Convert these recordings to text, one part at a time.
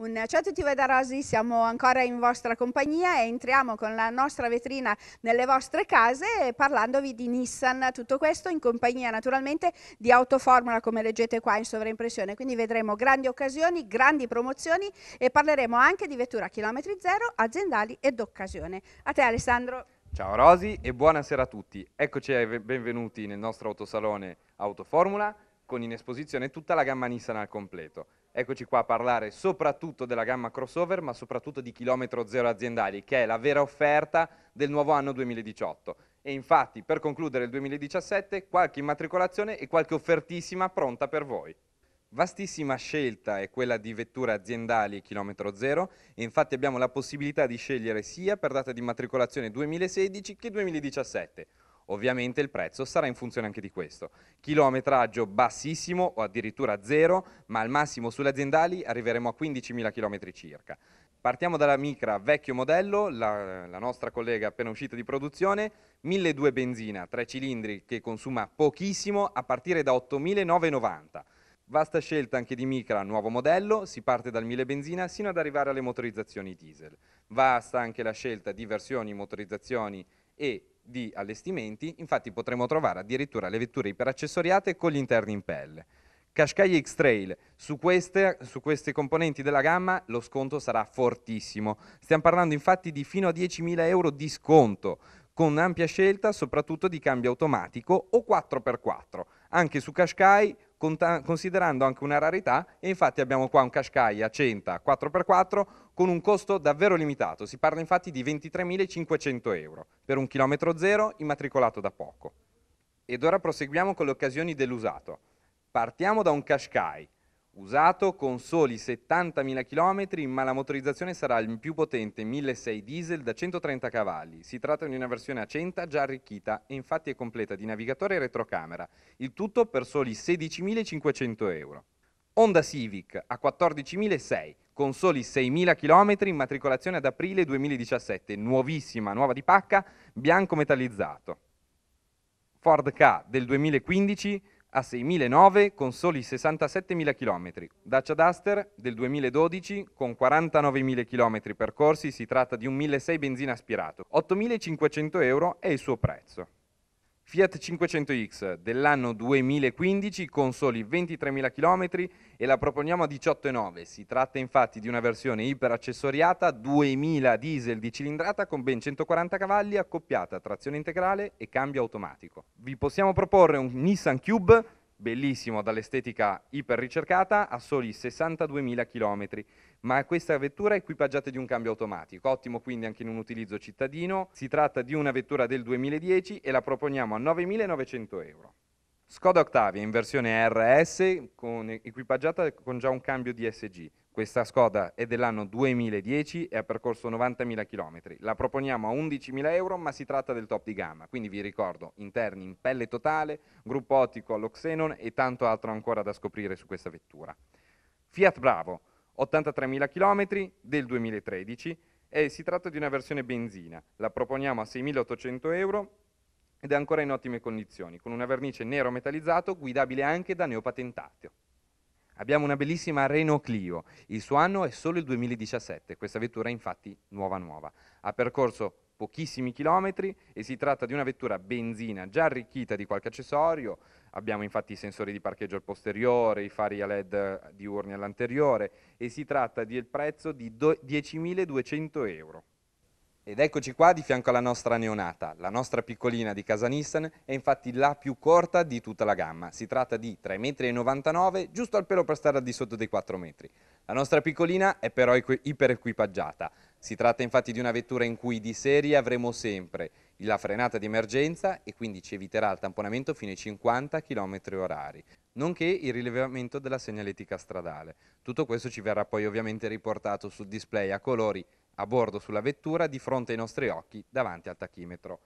Un ciao a tutti voi da Rosy, siamo ancora in vostra compagnia e entriamo con la nostra vetrina nelle vostre case parlandovi di Nissan, tutto questo in compagnia naturalmente di Autoformula come leggete qua in sovraimpressione, quindi vedremo grandi occasioni, grandi promozioni e parleremo anche di vettura a chilometri zero, aziendali ed occasione. A te Alessandro. Ciao Rosy e buonasera a tutti, eccoci e benvenuti nel nostro autosalone Autoformula con in esposizione tutta la gamma Nissan al completo. Eccoci qua a parlare soprattutto della gamma crossover, ma soprattutto di chilometro zero aziendali, che è la vera offerta del nuovo anno 2018. E infatti, per concludere il 2017, qualche immatricolazione e qualche offertissima pronta per voi. Vastissima scelta è quella di vetture aziendali e chilometro zero, e infatti abbiamo la possibilità di scegliere sia per data di immatricolazione 2016 che 2017. Ovviamente il prezzo sarà in funzione anche di questo. Chilometraggio bassissimo o addirittura zero, ma al massimo sulle aziendali arriveremo a 15.000 km circa. Partiamo dalla Micra vecchio modello, la, la, nostra collega appena uscita di produzione, 1.200 benzina, tre cilindri che consuma pochissimo a partire da 8.990. Vasta scelta anche di Micra, nuovo modello, si parte dal 1.000 benzina sino ad arrivare alle motorizzazioni diesel. Vasta anche la scelta di versioni motorizzazioni e di allestimenti, infatti potremo trovare addirittura le vetture iperaccessoriate con gli interni in pelle. Qashqai X-Trail, su, su queste, componenti della gamma lo sconto sarà fortissimo. Stiamo parlando infatti di fino a 10.000 euro di sconto, con un'ampia scelta soprattutto di cambio automatico o 4x4. Anche su Qashqai considerando anche una rarità e infatti abbiamo qua un Qashqai Centa 4x4 con un costo davvero limitato, si parla infatti di 23.500 euro per un chilometro zero immatricolato da poco. Ed ora proseguiamo con le occasioni dell'usato. Partiamo da un Qashqai usato con soli 70.000 km ma la motorizzazione sarà il più potente 1.6 diesel da 130 cavalli. Si tratta di una versione a 100 già arricchita e infatti è completa di navigatore e retrocamera, il tutto per soli 16.500 euro. Honda Civic a 14.006 con soli 6.000 km, matricolazione ad aprile 2017, nuovissima, nuova di pacca, bianco metallizzato. Ford K del 2015 a 6.009 con soli 67.000 km. Dacia Duster del 2012 con 49.000 km percorsi si tratta di un 1.600 benzina aspirato. 8.500 euro è il suo prezzo. Fiat 500X dell'anno 2015 con soli 23.000 km e la proponiamo a 18,9. Si tratta infatti di una versione iperaccessoriata 2000 diesel di cilindrata con ben 140 cavalli accoppiata a trazione integrale e cambio automatico. Vi possiamo proporre un Nissan Cube bellissimo dall'estetica iper ricercata a soli 62.000 km, ma questa vettura è equipaggiata di un cambio automatico, ottimo quindi anche in un utilizzo cittadino, si tratta di una vettura del 2010 e la proponiamo a 9.900 euro. Skoda Octavia in versione RS con, equipaggiata con già un cambio DSG, questa Skoda è dell'anno 2010 e ha percorso 90.000 km. La proponiamo a 11.000 euro, ma si tratta del top di gamma. Quindi vi ricordo, interni in pelle totale, gruppo ottico allo Xenon e tanto altro ancora da scoprire su questa vettura. Fiat Bravo, 83.000 km del 2013 e si tratta di una versione benzina. La proponiamo a 6.800 euro ed è ancora in ottime condizioni, con una vernice nero metallizzato guidabile anche da neopatentato. Abbiamo una bellissima Renault Clio, il suo anno è solo il 2017, questa vettura è infatti nuova nuova. Ha percorso pochissimi chilometri e si tratta di una vettura benzina già arricchita di qualche accessorio, abbiamo infatti i sensori di parcheggio al posteriore, i fari a led diurni all'anteriore e si tratta del prezzo di 10.200 euro. Ed eccoci qua di fianco alla nostra neonata. La nostra piccolina di casa Nissan è infatti la più corta di tutta la gamma. Si tratta di 3,99 m, giusto al pelo per stare al di sotto dei 4 metri. La nostra piccolina è però iperequipaggiata. Si tratta infatti di una vettura in cui di serie avremo sempre la frenata di emergenza e quindi ci eviterà il tamponamento fino ai 50 km orari nonché il rilevamento della segnaletica stradale. Tutto questo ci verrà poi ovviamente riportato sul display a colori a bordo sulla vettura di fronte ai nostri occhi davanti al tachimetro.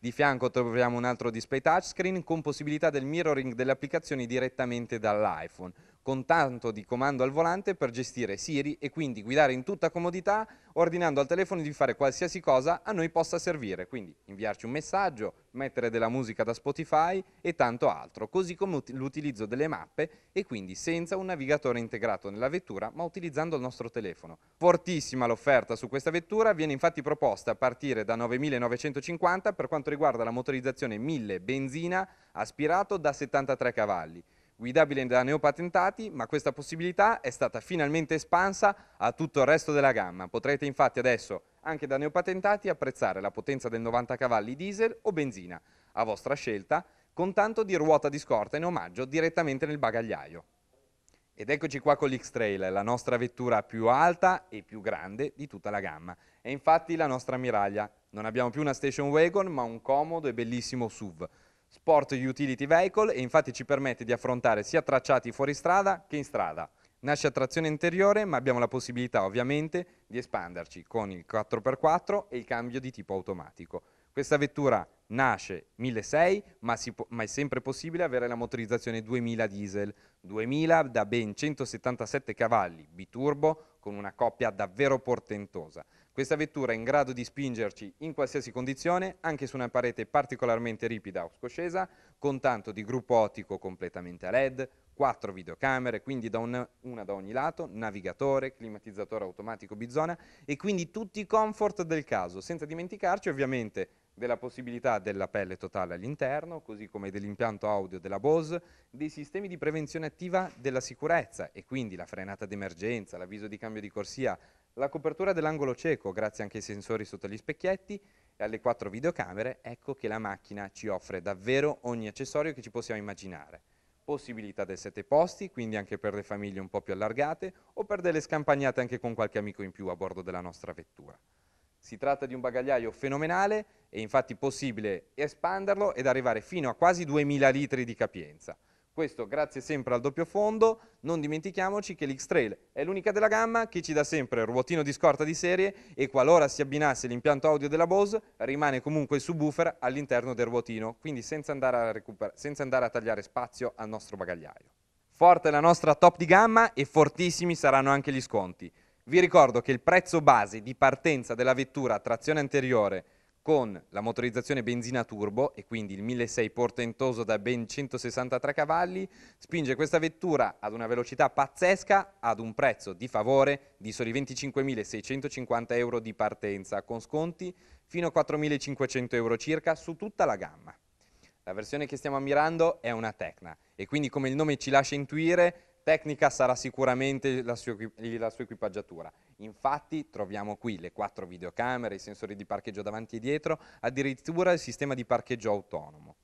Di fianco troviamo un altro display touchscreen con possibilità del mirroring delle applicazioni direttamente dall'iPhone, con tanto di comando al volante per gestire Siri e quindi guidare in tutta comodità, ordinando al telefono di fare qualsiasi cosa a noi possa servire, quindi inviarci un messaggio, mettere della musica da Spotify e tanto altro, così come l'utilizzo delle mappe e quindi senza un navigatore integrato nella vettura ma utilizzando il nostro telefono. Fortissima l'offerta su questa vettura, viene infatti proposta a partire da 9.950 per quanto riguarda la motorizzazione 1000 benzina aspirato da 73 cavalli guidabile da neopatentati, ma questa possibilità è stata finalmente espansa a tutto il resto della gamma. Potrete infatti adesso anche da neopatentati apprezzare la potenza del 90 cavalli diesel o benzina, a vostra scelta, con tanto di ruota di scorta in omaggio direttamente nel bagagliaio. Ed eccoci qua con l'X-Trail, la nostra vettura più alta e più grande di tutta la gamma. È infatti la nostra ammiraglia. Non abbiamo più una station wagon, ma un comodo e bellissimo SUV. Sport Utility Vehicle e infatti ci permette di affrontare sia tracciati fuori strada che in strada, Nasce a trazione interiore ma abbiamo la possibilità ovviamente di espanderci con il 4x4 e il cambio di tipo automatico. Questa vettura nasce 1600 ma, ma, è sempre possibile avere la motorizzazione 2000 diesel, 2000 da ben 177 cavalli biturbo con una coppia davvero portentosa. Questa vettura è in grado di spingerci in qualsiasi condizione, anche su una parete particolarmente ripida o scoscesa, con tanto di gruppo ottico completamente a LED, quattro videocamere, quindi da un, una da ogni lato, navigatore, climatizzatore automatico bizona e quindi tutti i comfort del caso, senza dimenticarci ovviamente della possibilità della pelle totale all'interno, così come dell'impianto audio della Bose, dei sistemi di prevenzione attiva della sicurezza e quindi la frenata d'emergenza, l'avviso di cambio di corsia, la copertura dell'angolo cieco grazie anche ai sensori sotto gli specchietti e alle quattro videocamere, ecco che la macchina ci offre davvero ogni accessorio che ci possiamo immaginare possibilità del sette posti, quindi anche per le famiglie un po' più allargate o per delle scampagnate anche con qualche amico in più a bordo della nostra vettura. Si tratta di un bagagliaio fenomenale, è infatti possibile espanderlo ed arrivare fino a quasi 2000 litri di capienza. Questo grazie sempre al doppio fondo, non dimentichiamoci che l'X-Trail è l'unica della gamma che ci dà sempre il ruotino di scorta di serie e qualora si abbinasse l'impianto audio della Bose rimane comunque il subwoofer all'interno del ruotino, quindi senza andare, senza andare a tagliare spazio al nostro bagagliaio. Forte la nostra top di gamma e fortissimi saranno anche gli sconti. Vi ricordo che il prezzo base di partenza della vettura a trazione anteriore con la motorizzazione benzina turbo e quindi il 1.6 portentoso da ben 163 cavalli, spinge questa vettura ad una velocità pazzesca ad un prezzo di favore di soli 25.650 euro di partenza, con sconti fino a 4.500 euro circa su tutta la gamma. La versione che stiamo ammirando è una Tecna e quindi come il nome ci lascia intuire tecnica sarà sicuramente la sua, la sua, equipaggiatura. Infatti troviamo qui le quattro videocamere, i sensori di parcheggio davanti e dietro, addirittura il sistema di parcheggio autonomo.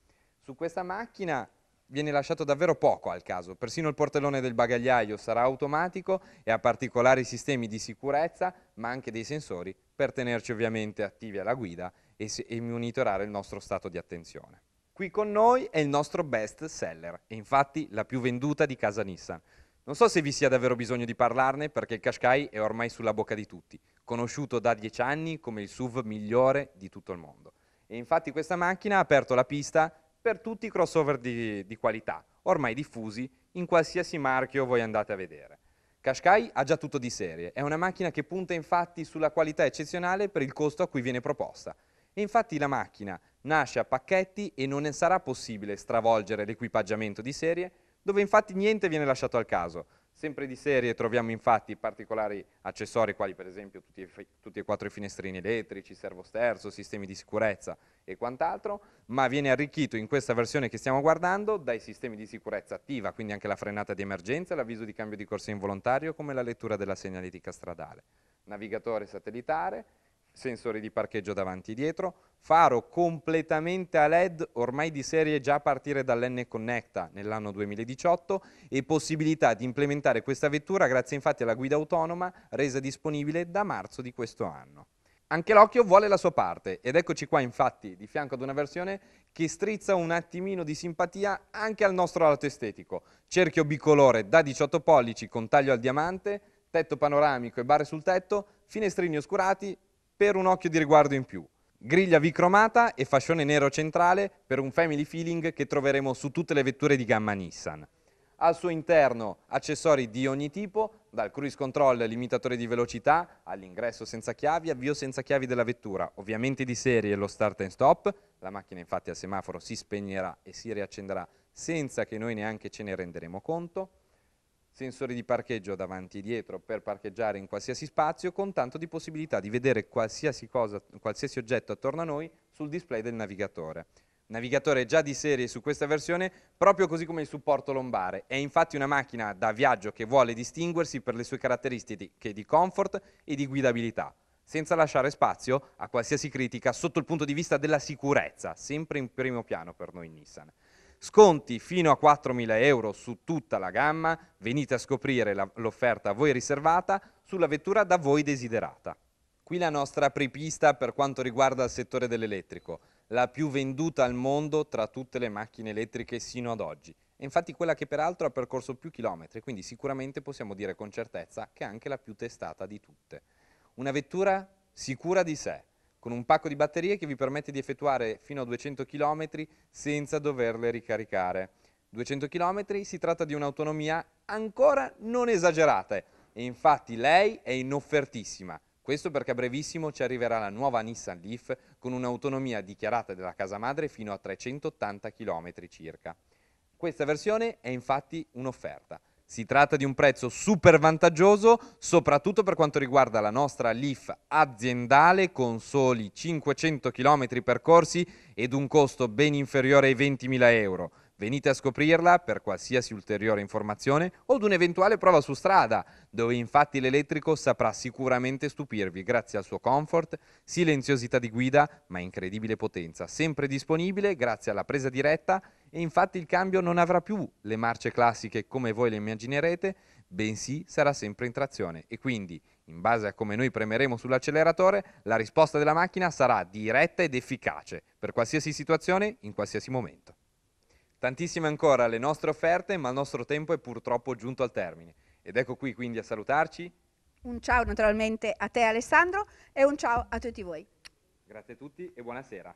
Su questa macchina viene lasciato davvero poco al caso, persino il portellone del bagagliaio sarà automatico e ha particolari sistemi di sicurezza, ma anche dei sensori per tenerci ovviamente attivi alla guida e, e monitorare il nostro stato di attenzione. Qui con noi è il nostro best seller, e infatti la più venduta di casa Nissan. Non so se vi sia davvero bisogno di parlarne perché il Qashqai è ormai sulla bocca di tutti, conosciuto da dieci anni come il SUV migliore di tutto il mondo. E infatti questa macchina ha aperto la pista per tutti i crossover di, di qualità, ormai diffusi in qualsiasi marchio voi andate a vedere. Qashqai ha già tutto di serie, è una macchina che punta infatti sulla qualità eccezionale per il costo a cui viene proposta. E infatti la macchina nasce a pacchetti e non sarà possibile stravolgere l'equipaggiamento di serie, dove infatti niente viene lasciato al caso. Sempre di serie troviamo infatti particolari accessori, quali per esempio tutti, tutti e quattro i finestrini elettrici, servosterzo, sistemi di sicurezza e quant'altro, ma viene arricchito in questa versione che stiamo guardando dai sistemi di sicurezza attiva, quindi anche la frenata di emergenza, l'avviso di cambio di corsa involontario, come la lettura della segnaletica stradale. Navigatore satellitare, sensori di parcheggio davanti e dietro, faro completamente a LED ormai di serie già a partire dall'N Connecta nell'anno 2018 e possibilità di implementare questa vettura grazie infatti alla guida autonoma resa disponibile da marzo di questo anno. Anche l'occhio vuole la sua parte ed eccoci qua infatti di fianco ad una versione che strizza un attimino di simpatia anche al nostro lato estetico. Cerchio bicolore da 18 pollici con taglio al diamante, tetto panoramico e barre sul tetto, finestrini oscurati, per un occhio di riguardo in più. Griglia vicromata e fascione nero centrale per un family feeling che troveremo su tutte le vetture di gamma Nissan. Al suo interno accessori di ogni tipo, dal cruise control limitatore di velocità, all'ingresso senza chiavi, avvio senza chiavi della vettura, ovviamente di serie lo start and stop, la macchina infatti al semaforo si spegnerà e si riaccenderà senza che noi neanche ce ne renderemo conto sensori di parcheggio davanti e dietro per parcheggiare in qualsiasi spazio, con tanto di possibilità di vedere qualsiasi, cosa, qualsiasi oggetto attorno a noi sul display del navigatore navigatore già di serie su questa versione, proprio così come il supporto lombare. È infatti una macchina da viaggio che vuole distinguersi per le sue caratteristiche di comfort e di guidabilità, senza lasciare spazio a qualsiasi critica sotto il punto di vista della sicurezza, sempre in primo piano per noi Nissan. Sconti fino a 4.000 euro su tutta la gamma, venite a scoprire l'offerta a voi riservata sulla vettura da voi desiderata. Qui la nostra apripista per quanto riguarda il settore dell'elettrico, la più venduta al mondo tra tutte le macchine elettriche sino ad oggi. È infatti quella che peraltro ha percorso più chilometri, quindi sicuramente possiamo dire con certezza che è anche la più testata di tutte. Una vettura sicura di sé, con un pacco di batterie che vi permette di effettuare fino a 200 km senza doverle ricaricare. 200 km si tratta di un'autonomia ancora non esagerata e infatti lei è in offertissima. Questo perché a brevissimo ci arriverà la nuova Nissan Leaf con un'autonomia dichiarata dalla casa madre fino a 380 km circa. Questa versione è infatti un'offerta. Si tratta di un prezzo super vantaggioso, soprattutto per quanto riguarda la nostra LIF aziendale con soli 500 km percorsi ed un costo ben inferiore ai 20.000 euro. Venite a scoprirla per qualsiasi ulteriore informazione o ad un'eventuale prova su strada, dove infatti l'elettrico saprà sicuramente stupirvi grazie al suo comfort, silenziosità di guida ma incredibile potenza, sempre disponibile grazie alla presa diretta e infatti il cambio non avrà più le marce classiche come voi le immaginerete, bensì sarà sempre in trazione e quindi, in base a come noi premeremo sull'acceleratore, la risposta della macchina sarà diretta ed efficace per qualsiasi situazione, in qualsiasi momento. Tantissime ancora le nostre offerte, ma il nostro tempo è purtroppo giunto al termine. Ed ecco qui quindi a salutarci. Un ciao naturalmente a te Alessandro e un ciao a tutti voi. Grazie a tutti e buonasera.